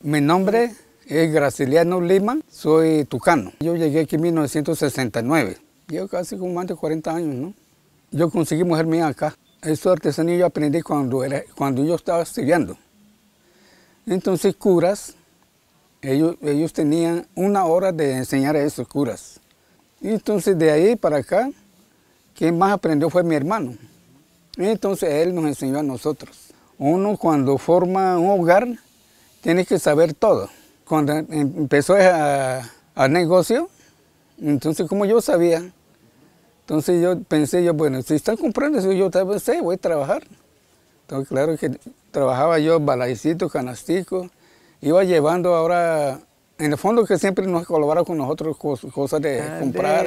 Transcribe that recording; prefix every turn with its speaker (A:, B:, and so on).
A: Mi nombre pues es Graciliano Lima, soy tucano. Yo llegué aquí en 1969, llevo casi como más de 40 años, ¿no? Yo conseguí mujer acá. Eso artesanía yo aprendí cuando, era, cuando yo estaba estudiando. Entonces curas, ellos, ellos tenían una hora de enseñar a esos curas. Entonces de ahí para acá, quien más aprendió fue mi hermano. Entonces él nos enseñó a nosotros. Uno cuando forma un hogar tiene que saber todo. Cuando em, empezó a, negocio, entonces como yo sabía, entonces yo pensé, yo bueno, si están comprando eso, yo tal sé, voy a trabajar. Entonces claro que trabajaba yo balaicito, canastico, iba llevando ahora, en el fondo que siempre nos colaboraba con nosotros cosas de comprar.